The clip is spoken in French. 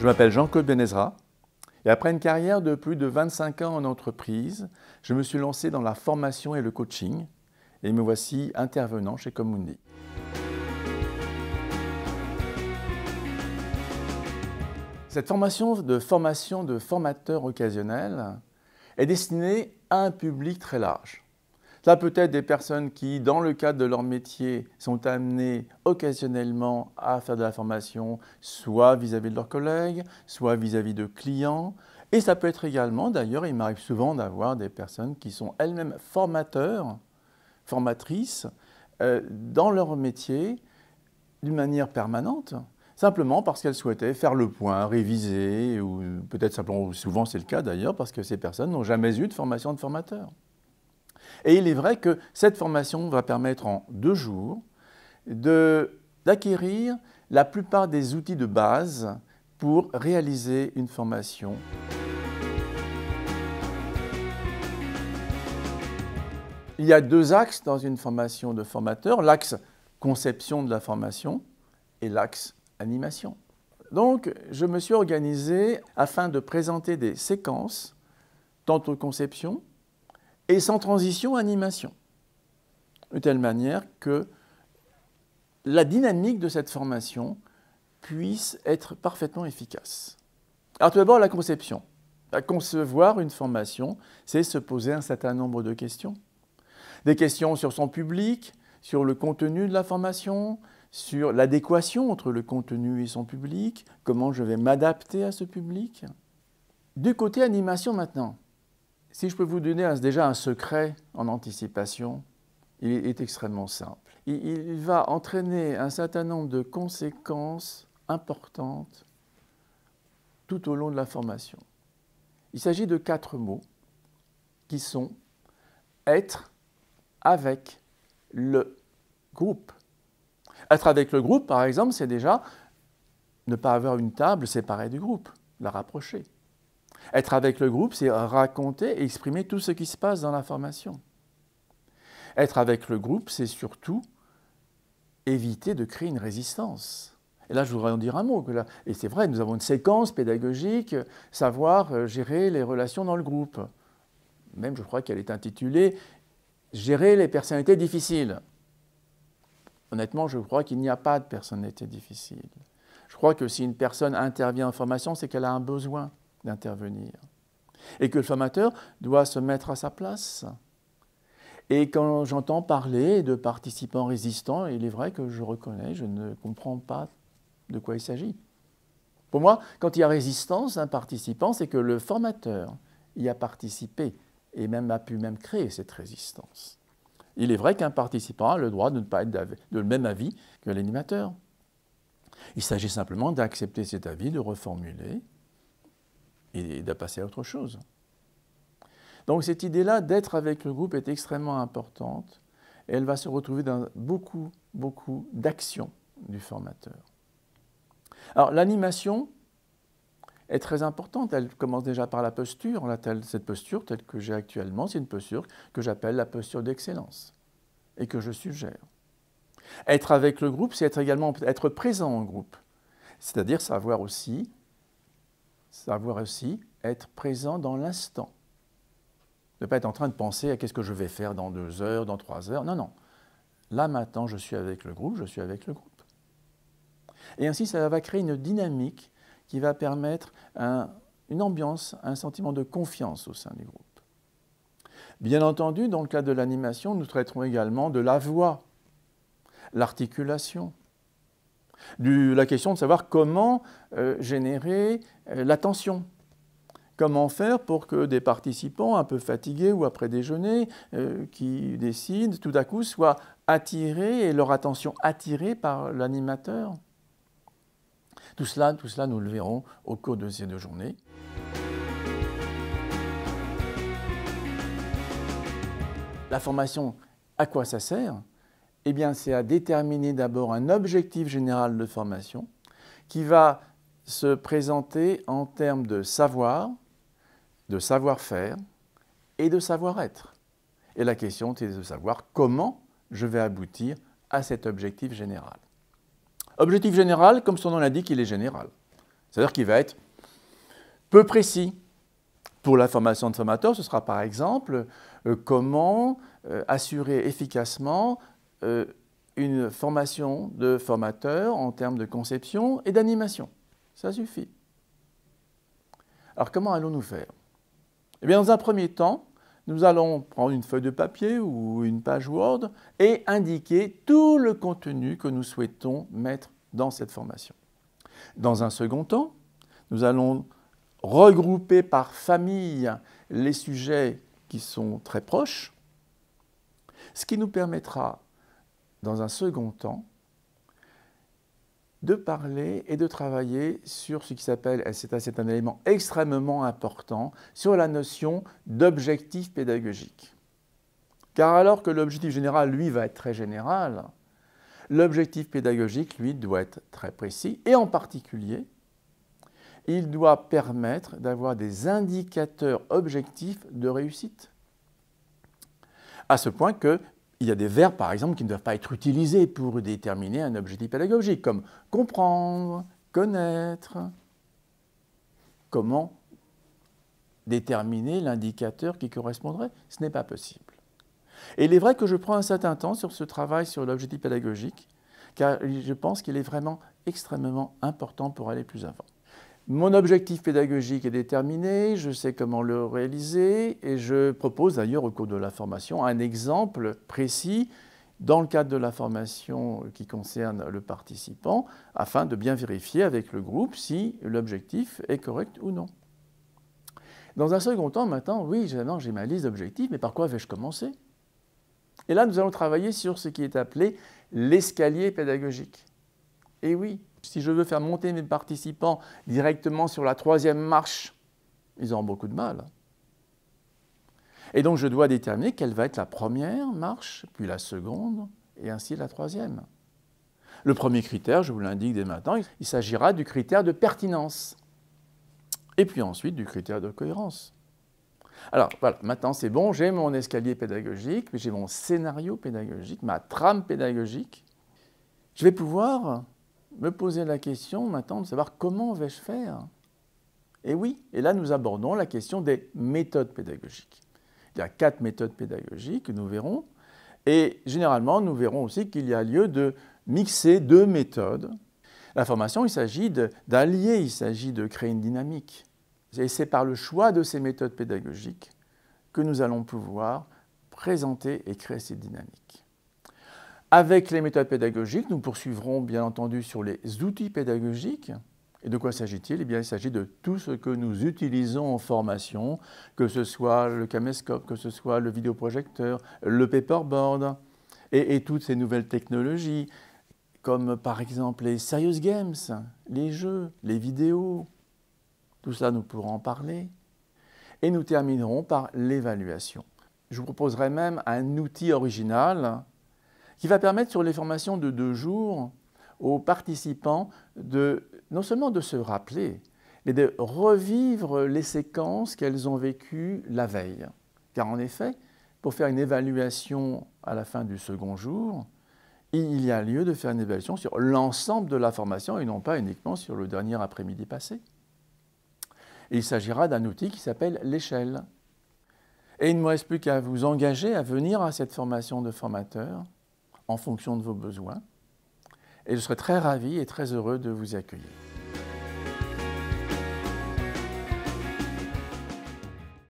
Je m'appelle Jean-Claude Benezra et après une carrière de plus de 25 ans en entreprise, je me suis lancé dans la formation et le coaching et me voici intervenant chez Commundi. Cette formation de formation de formateur occasionnel est destinée à un public très large. Ça peut être des personnes qui, dans le cadre de leur métier, sont amenées occasionnellement à faire de la formation, soit vis-à-vis de leurs collègues, soit vis-à-vis de clients. Et ça peut être également, d'ailleurs, il m'arrive souvent d'avoir des personnes qui sont elles-mêmes formateurs, formatrices, euh, dans leur métier, d'une manière permanente simplement parce qu'elles souhaitaient faire le point, réviser, ou peut-être simplement, souvent c'est le cas d'ailleurs, parce que ces personnes n'ont jamais eu de formation de formateur. Et il est vrai que cette formation va permettre en deux jours d'acquérir la plupart des outils de base pour réaliser une formation. Il y a deux axes dans une formation de formateur, l'axe conception de la formation et l'axe animation. Donc, je me suis organisé afin de présenter des séquences, tantôt conception, et sans transition animation. De telle manière que la dynamique de cette formation puisse être parfaitement efficace. Alors tout d'abord, la conception. concevoir une formation, c'est se poser un certain nombre de questions. Des questions sur son public, sur le contenu de la formation, sur l'adéquation entre le contenu et son public, comment je vais m'adapter à ce public. Du côté animation maintenant, si je peux vous donner déjà un secret en anticipation, il est extrêmement simple. il va entraîner un certain nombre de conséquences importantes tout au long de la formation. Il s'agit de quatre mots qui sont être avec le groupe. Être avec le groupe, par exemple, c'est déjà ne pas avoir une table séparée du groupe, la rapprocher. Être avec le groupe, c'est raconter et exprimer tout ce qui se passe dans la formation. Être avec le groupe, c'est surtout éviter de créer une résistance. Et là, je voudrais en dire un mot. et c'est vrai, nous avons une séquence pédagogique, savoir euh, gérer les relations dans le groupe. Même, je crois qu'elle est intitulée Gérer les personnalités difficiles. Honnêtement, je crois qu'il n'y a pas de personnalité difficile. Je crois que si une personne intervient en formation, c'est qu'elle a un besoin d'intervenir. Et que le formateur doit se mettre à sa place. Et quand j'entends parler de participants résistants, il est vrai que je reconnais, je ne comprends pas de quoi il s'agit. Pour moi, quand il y a résistance, un participant, c'est que le formateur y a participé et même a pu même créer cette résistance. Il est vrai qu'un participant a le droit de ne pas être de même avis que l'animateur. Il s'agit simplement d'accepter cet avis, de reformuler, et de passer à autre chose. Donc cette idée-là d'être avec le groupe est extrêmement importante et elle va se retrouver dans beaucoup, beaucoup d'actions du formateur. Alors l'animation est très importante, elle commence déjà par la posture, cette posture telle que j'ai actuellement, c'est une posture que j'appelle la posture d'excellence et que je suggère. Être avec le groupe, c'est être également être présent en groupe, c'est-à-dire savoir aussi savoir aussi être présent dans l'instant. Ne pas être en train de penser à qu'est-ce que je vais faire dans deux heures, dans trois heures. Non, non. Là maintenant, je suis avec le groupe, je suis avec le groupe. Et ainsi, ça va créer une dynamique qui va permettre une ambiance, un sentiment de confiance au sein du groupe. Bien entendu, dans le cas de l'animation, nous traiterons également de la voix, l'articulation, la question de savoir comment euh, générer euh, l'attention. Comment faire pour que des participants un peu fatigués ou après déjeuner euh, qui décident tout à coup soient attirés et leur attention attirée par l'animateur tout cela, tout cela, nous le verrons au cours de ces deux journées. La formation, à quoi ça sert eh bien, c'est à déterminer d'abord un objectif général de formation qui va se présenter en termes de savoir, de savoir-faire et de savoir-être. Et la question, c'est de savoir comment je vais aboutir à cet objectif général. Objectif général, comme son nom l'indique, il est général. C'est-à-dire qu'il va être peu précis. Pour la formation de formateur, ce sera par exemple euh, comment euh, assurer efficacement euh, une formation de formateur en termes de conception et d'animation. Ça suffit. Alors comment allons-nous faire Eh bien, dans un premier temps, nous allons prendre une feuille de papier ou une page Word et indiquer tout le contenu que nous souhaitons mettre dans cette formation. Dans un second temps, nous allons regrouper par famille les sujets qui sont très proches, ce qui nous permettra dans un second temps, de parler et de travailler sur ce qui s'appelle, c'est un élément extrêmement important, sur la notion d'objectif pédagogique. Car alors que l'objectif général, lui, va être très général, l'objectif pédagogique, lui, doit être très précis, et en particulier, il doit permettre d'avoir des indicateurs objectifs de réussite. À ce point que il y a des verbes, par exemple, qui ne doivent pas être utilisés pour déterminer un objectif pédagogique, comme comprendre, connaître. Comment déterminer l'indicateur qui correspondrait Ce n'est pas possible. Et il est vrai que je prends un certain temps sur ce travail sur l'objectif pédagogique, car je pense qu'il est vraiment extrêmement important pour aller plus avant. Mon objectif pédagogique est déterminé, je sais comment le réaliser et je propose d'ailleurs au cours de la formation un exemple précis dans le cadre de la formation qui concerne le participant afin de bien vérifier avec le groupe si l'objectif est correct ou non. Dans un second temps, maintenant, oui, j'ai ma liste d'objectifs, mais par quoi vais-je commencer Et là, nous allons travailler sur ce qui est appelé l'escalier pédagogique. Et oui, si je veux faire monter mes participants directement sur la troisième marche, ils auront beaucoup de mal. Et donc je dois déterminer quelle va être la première marche, puis la seconde, et ainsi la troisième. Le premier critère, je vous l'indique dès maintenant, il s'agira du critère de pertinence, et puis ensuite du critère de cohérence. Alors voilà, maintenant c'est bon, j'ai mon escalier pédagogique, j'ai mon scénario pédagogique, ma trame pédagogique. Je vais pouvoir me poser la question maintenant de savoir comment vais-je faire Et oui, et là nous abordons la question des méthodes pédagogiques. Il y a quatre méthodes pédagogiques que nous verrons, et généralement nous verrons aussi qu'il y a lieu de mixer deux méthodes. La formation, il s'agit d'allier, il s'agit de créer une dynamique. Et c'est par le choix de ces méthodes pédagogiques que nous allons pouvoir présenter et créer ces dynamiques. Avec les méthodes pédagogiques, nous poursuivrons bien entendu sur les outils pédagogiques. Et de quoi s'agit-il Eh bien, il s'agit de tout ce que nous utilisons en formation, que ce soit le caméscope, que ce soit le vidéoprojecteur, le paperboard, et, et toutes ces nouvelles technologies, comme par exemple les serious games, les jeux, les vidéos. Tout cela, nous pourrons en parler. Et nous terminerons par l'évaluation. Je vous proposerai même un outil original qui va permettre sur les formations de deux jours aux participants de non seulement de se rappeler, mais de revivre les séquences qu'elles ont vécues la veille. Car en effet, pour faire une évaluation à la fin du second jour, il y a lieu de faire une évaluation sur l'ensemble de la formation et non pas uniquement sur le dernier après-midi passé. il s'agira d'un outil qui s'appelle l'échelle. Et il ne me reste plus qu'à vous engager à venir à cette formation de formateurs en fonction de vos besoins. Et je serai très ravi et très heureux de vous accueillir.